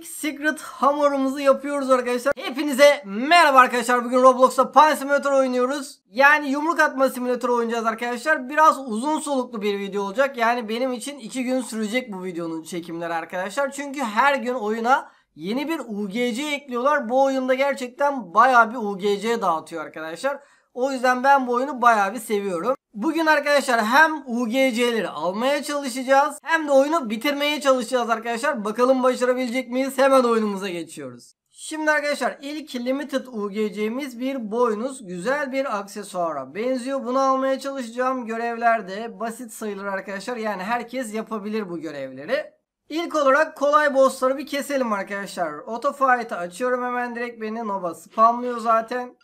Classic Secret hamurumuzu yapıyoruz arkadaşlar. Hepinize merhaba arkadaşlar. Bugün Roblox'ta Pan Simulator oynuyoruz. Yani yumruk atma simülatörü oynayacağız arkadaşlar. Biraz uzun soluklu bir video olacak. Yani benim için 2 gün sürecek bu videonun çekimleri arkadaşlar. Çünkü her gün oyuna yeni bir UGC ekliyorlar. Bu oyunda gerçekten baya bir UGC dağıtıyor arkadaşlar. O yüzden ben bu oyunu bayağı bir seviyorum. Bugün arkadaşlar hem UGC'leri almaya çalışacağız hem de oyunu bitirmeye çalışacağız arkadaşlar. Bakalım başarabilecek miyiz? Hemen oyunumuza geçiyoruz. Şimdi arkadaşlar ilk limited UGC'miz bir boynuz. Güzel bir aksesuara benziyor. Bunu almaya çalışacağım. Görevler de basit sayılır arkadaşlar. Yani herkes yapabilir bu görevleri. İlk olarak kolay bossları bir keselim arkadaşlar. Autofight'ı açıyorum hemen direkt beni. Nova spamlıyor zaten.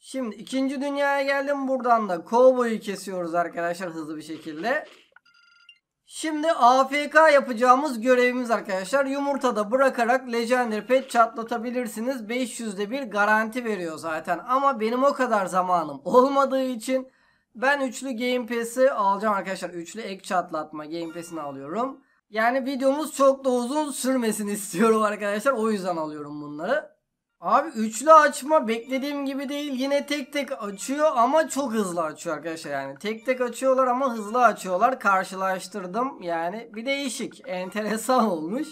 Şimdi ikinci dünyaya geldim. Buradan da kovboyu kesiyoruz arkadaşlar hızlı bir şekilde. Şimdi AFK yapacağımız görevimiz arkadaşlar yumurtada bırakarak Legendary Pet çatlatabilirsiniz. 500'de bir garanti veriyor zaten ama benim o kadar zamanım olmadığı için ben üçlü Game Pass'i alacağım arkadaşlar. Üçlü ek çatlatma Game Pass'ini alıyorum. Yani videomuz çok da uzun sürmesini istiyorum arkadaşlar o yüzden alıyorum bunları. Abi üçlü açma beklediğim gibi değil. Yine tek tek açıyor ama çok hızlı açıyor arkadaşlar. Yani tek tek açıyorlar ama hızlı açıyorlar. Karşılaştırdım. Yani bir değişik, enteresan olmuş.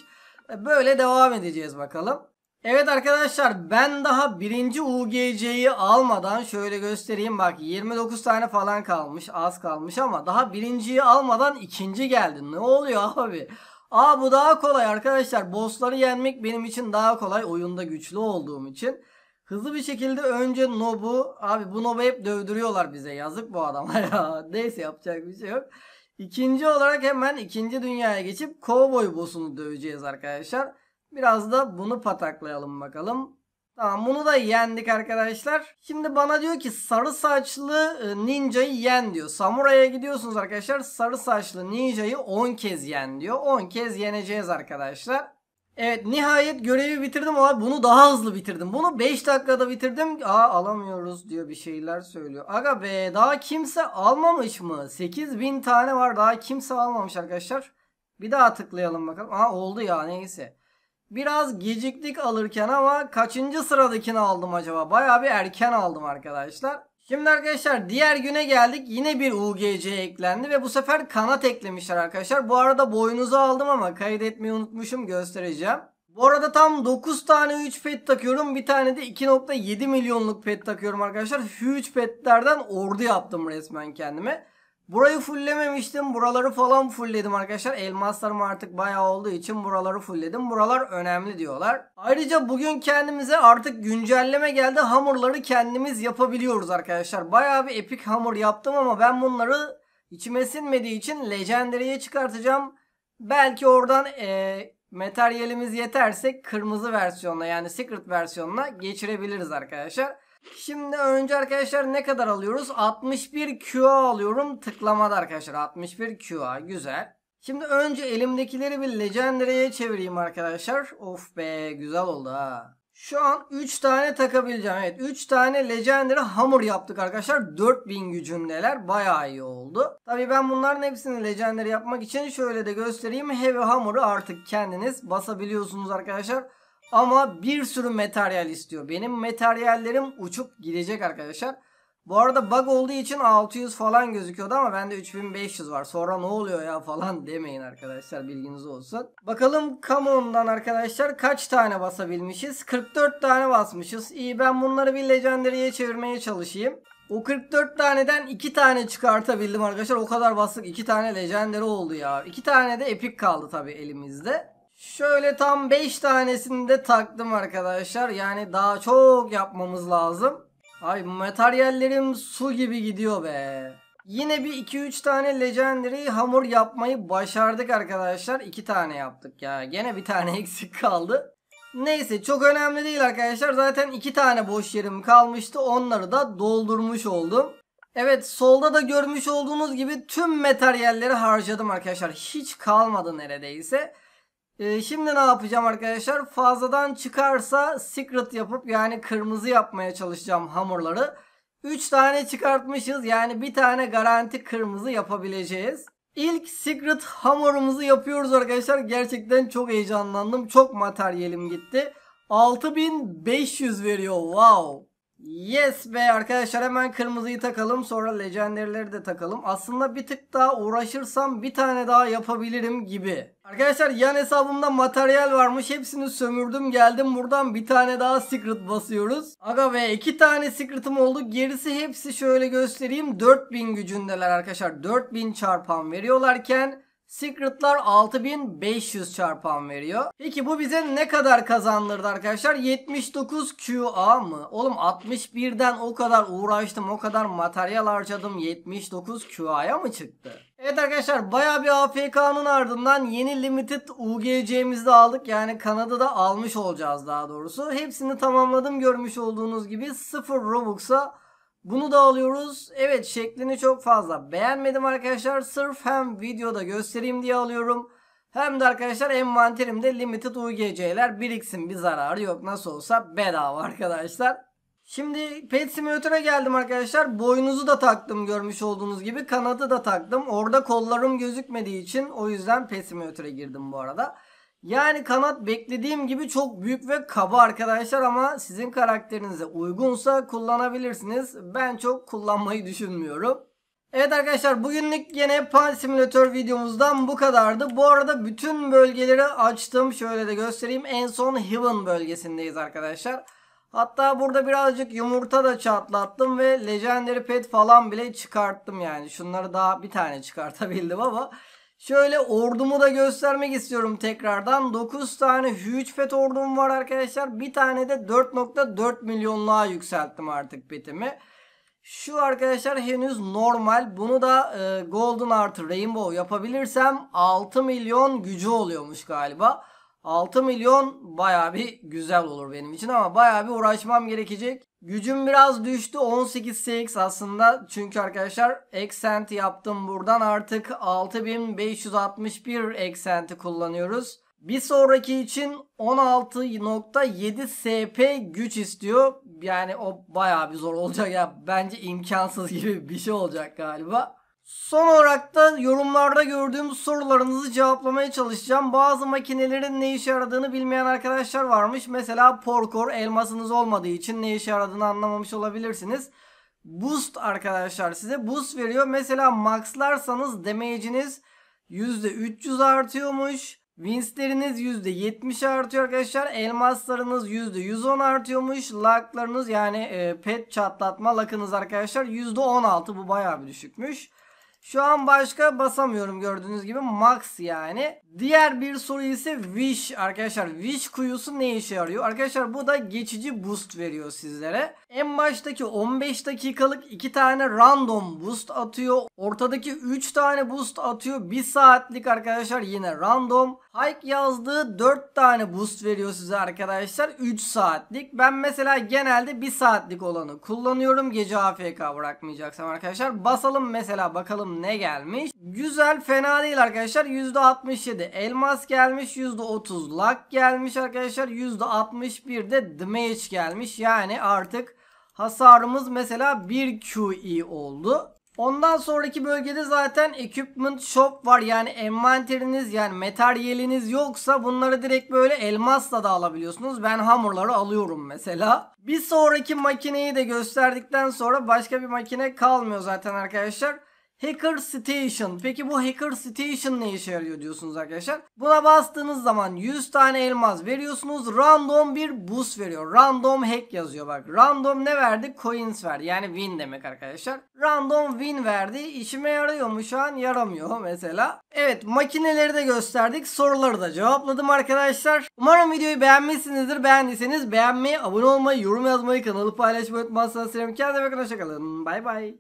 E, böyle devam edeceğiz bakalım. Evet arkadaşlar ben daha birinci UGC'yi almadan şöyle göstereyim bak 29 tane falan kalmış az kalmış ama daha birinciyi almadan ikinci geldi ne oluyor abi Aa bu daha kolay arkadaşlar. Bossları yenmek benim için daha kolay. Oyunda güçlü olduğum için. Hızlı bir şekilde önce Nob'u. Abi bu Nob'u hep dövdürüyorlar bize. Yazık bu adama ya. Neyse yapacak bir şey yok. İkinci olarak hemen ikinci dünyaya geçip Cowboy boss'unu döveceğiz arkadaşlar. Biraz da bunu pataklayalım bakalım. Tamam bunu da yendik arkadaşlar. Şimdi bana diyor ki sarı saçlı e, ninjayı yen diyor. Samuraya gidiyorsunuz arkadaşlar. Sarı saçlı ninjayı 10 kez yen diyor. 10 kez yeneceğiz arkadaşlar. Evet nihayet görevi bitirdim ama bunu daha hızlı bitirdim. Bunu 5 dakikada bitirdim. Aa alamıyoruz diyor bir şeyler söylüyor. Aga be daha kimse almamış mı? 8000 tane var daha kimse almamış arkadaşlar. Bir daha tıklayalım bakalım. Aa oldu ya neyse. Biraz geciktik alırken ama kaçıncı sıradakini aldım acaba? Baya bir erken aldım arkadaşlar. Şimdi arkadaşlar diğer güne geldik. Yine bir UGC eklendi ve bu sefer kanat eklemişler arkadaşlar. Bu arada boynuzu aldım ama kaydetmeyi unutmuşum göstereceğim. Bu arada tam 9 tane 3 pet takıyorum. Bir tane de 2.7 milyonluk pet takıyorum arkadaşlar. Huge petlerden ordu yaptım resmen kendime. Burayı fulllememiştim. Buraları falan fullledim arkadaşlar. Elmaslarım artık bayağı olduğu için buraları fullledim. Buralar önemli diyorlar. Ayrıca bugün kendimize artık güncelleme geldi. Hamurları kendimiz yapabiliyoruz arkadaşlar. Bayağı bir epik hamur yaptım ama ben bunları içime sinmediği için Legendary'e çıkartacağım. Belki oradan e, materyalimiz yeterse kırmızı versiyonla yani Secret versiyonla geçirebiliriz arkadaşlar. Şimdi önce arkadaşlar ne kadar alıyoruz? 61 QA alıyorum. Tıklamada arkadaşlar 61 QA. Güzel. Şimdi önce elimdekileri bir Legendary'e çevireyim arkadaşlar. Of be güzel oldu ha. Şu an 3 tane takabileceğim. Evet 3 tane Legendary hamur yaptık arkadaşlar. 4000 gücündeler. Bayağı iyi oldu. Tabi ben bunların hepsini Legendary yapmak için şöyle de göstereyim. Heavy hamuru artık kendiniz basabiliyorsunuz arkadaşlar. Ama bir sürü materyal istiyor. Benim materyallerim uçup gidecek arkadaşlar. Bu arada bug olduğu için 600 falan gözüküyordu ama bende 3500 var. Sonra ne oluyor ya falan demeyin arkadaşlar bilginiz olsun. Bakalım Camon'dan arkadaşlar kaç tane basabilmişiz? 44 tane basmışız. İyi ben bunları bir Legendary'e çevirmeye çalışayım. O 44 taneden 2 tane çıkartabildim arkadaşlar. O kadar bastık 2 tane Legendary oldu ya. 2 tane de Epic kaldı tabi elimizde. Şöyle tam 5 tanesini de taktım arkadaşlar. Yani daha çok yapmamız lazım. Ay materyallerim su gibi gidiyor be. Yine bir 2-3 tane legendary hamur yapmayı başardık arkadaşlar. 2 tane yaptık ya. Gene bir tane eksik kaldı. Neyse çok önemli değil arkadaşlar. Zaten 2 tane boş yerim kalmıştı. Onları da doldurmuş oldum. Evet solda da görmüş olduğunuz gibi tüm materyalleri harcadım arkadaşlar. Hiç kalmadı neredeyse. Ee, şimdi ne yapacağım arkadaşlar? Fazladan çıkarsa secret yapıp yani kırmızı yapmaya çalışacağım hamurları. 3 tane çıkartmışız yani bir tane garanti kırmızı yapabileceğiz. İlk secret hamurumuzu yapıyoruz arkadaşlar. Gerçekten çok heyecanlandım. Çok materyalim gitti. 6500 veriyor. Wow. Yes be arkadaşlar hemen kırmızıyı takalım sonra legendary'leri de takalım. Aslında bir tık daha uğraşırsam bir tane daha yapabilirim gibi. Arkadaşlar yan hesabımda materyal varmış hepsini sömürdüm geldim buradan bir tane daha secret basıyoruz. Aga ve iki tane secret'im oldu gerisi hepsi şöyle göstereyim 4000 gücündeler arkadaşlar 4000 çarpan veriyorlarken Secret'lar 6500 çarpan veriyor. Peki bu bize ne kadar kazandırdı arkadaşlar? 79 QA mı? Oğlum 61'den o kadar uğraştım, o kadar materyal harcadım. 79 QA'ya mı çıktı? Evet arkadaşlar baya bir AFK'nın ardından yeni Limited UGC'mizi de aldık. Yani Kanada'da almış olacağız daha doğrusu. Hepsini tamamladım görmüş olduğunuz gibi 0 Robux'a bunu da alıyoruz. Evet şeklini çok fazla beğenmedim arkadaşlar. Sırf hem videoda göstereyim diye alıyorum. Hem de arkadaşlar envanterimde limited UGC'ler biriksin bir zararı yok. Nasıl olsa bedava arkadaşlar. Şimdi Pet Simulator'a geldim arkadaşlar. Boynuzu da taktım görmüş olduğunuz gibi. Kanadı da taktım. Orada kollarım gözükmediği için o yüzden Pet Simulator'a girdim bu arada. Yani kanat beklediğim gibi çok büyük ve kaba arkadaşlar ama sizin karakterinize uygunsa kullanabilirsiniz. Ben çok kullanmayı düşünmüyorum. Evet arkadaşlar bugünlük yine Pan Simulator videomuzdan bu kadardı. Bu arada bütün bölgeleri açtım. Şöyle de göstereyim. En son Heaven bölgesindeyiz arkadaşlar. Hatta burada birazcık yumurta da çatlattım ve Legendary Pet falan bile çıkarttım yani. Şunları daha bir tane çıkartabildim ama... Şöyle ordumu da göstermek istiyorum tekrardan. 9 tane huge hücfet ordum var arkadaşlar. Bir tane de 4.4 milyonluğa yükselttim artık petimi. Şu arkadaşlar henüz normal. Bunu da e, Golden artı Rainbow yapabilirsem 6 milyon gücü oluyormuş galiba. 6 milyon baya bir güzel olur benim için ama baya bir uğraşmam gerekecek. Gücüm biraz düştü 18CX aslında çünkü arkadaşlar eksenti yaptım buradan artık 6561 eksenti kullanıyoruz. Bir sonraki için 16.7 SP güç istiyor. Yani o bayağı bir zor olacak ya bence imkansız gibi bir şey olacak galiba. Son olarak da yorumlarda gördüğüm sorularınızı cevaplamaya çalışacağım. Bazı makinelerin ne işe yaradığını bilmeyen arkadaşlar varmış. Mesela Porkor elmasınız olmadığı için ne işe yaradığını anlamamış olabilirsiniz. Boost arkadaşlar size boost veriyor. Mesela maxlarsanız damage'iniz %300 artıyormuş. Winsleriniz %70 artıyor arkadaşlar. Elmaslarınız %110 artıyormuş. Laklarınız yani e, pet çatlatma lakınız arkadaşlar %16 bu bayağı bir düşükmüş. Şu an başka basamıyorum gördüğünüz gibi max yani. Diğer bir soru ise wish arkadaşlar. Wish kuyusu ne işe yarıyor? Arkadaşlar bu da geçici boost veriyor sizlere. En baştaki 15 dakikalık 2 tane random boost atıyor. Ortadaki 3 tane boost atıyor. 1 saatlik arkadaşlar yine random. Hike yazdığı 4 tane boost veriyor size arkadaşlar. 3 saatlik. Ben mesela genelde 1 saatlik olanı kullanıyorum. Gece AFK bırakmayacaksam arkadaşlar. Basalım mesela bakalım ne gelmiş. Güzel fena değil arkadaşlar. %67 elmas gelmiş. %30 luck gelmiş arkadaşlar. %61 de damage gelmiş. Yani artık Hasarımız mesela 1QE oldu. Ondan sonraki bölgede zaten equipment shop var. Yani envanteriniz yani materyaliniz yoksa bunları direkt böyle elmasla da alabiliyorsunuz. Ben hamurları alıyorum mesela. Bir sonraki makineyi de gösterdikten sonra başka bir makine kalmıyor zaten arkadaşlar. Hacker Station. Peki bu Hacker Station ne işe yarıyor diyorsunuz arkadaşlar. Buna bastığınız zaman 100 tane elmas veriyorsunuz. Random bir boost veriyor. Random hack yazıyor bak. Random ne verdi? Coins verdi. Yani win demek arkadaşlar. Random win verdi. İşime yarıyor mu şu an? Yaramıyor mesela. Evet makineleri de gösterdik. Soruları da cevapladım arkadaşlar. Umarım videoyu beğenmişsinizdir. Beğendiyseniz beğenmeyi, abone olmayı, yorum yazmayı, kanalı paylaşmayı unutmazsanız. Kendinize bakın. Hoşçakalın. Bay bay.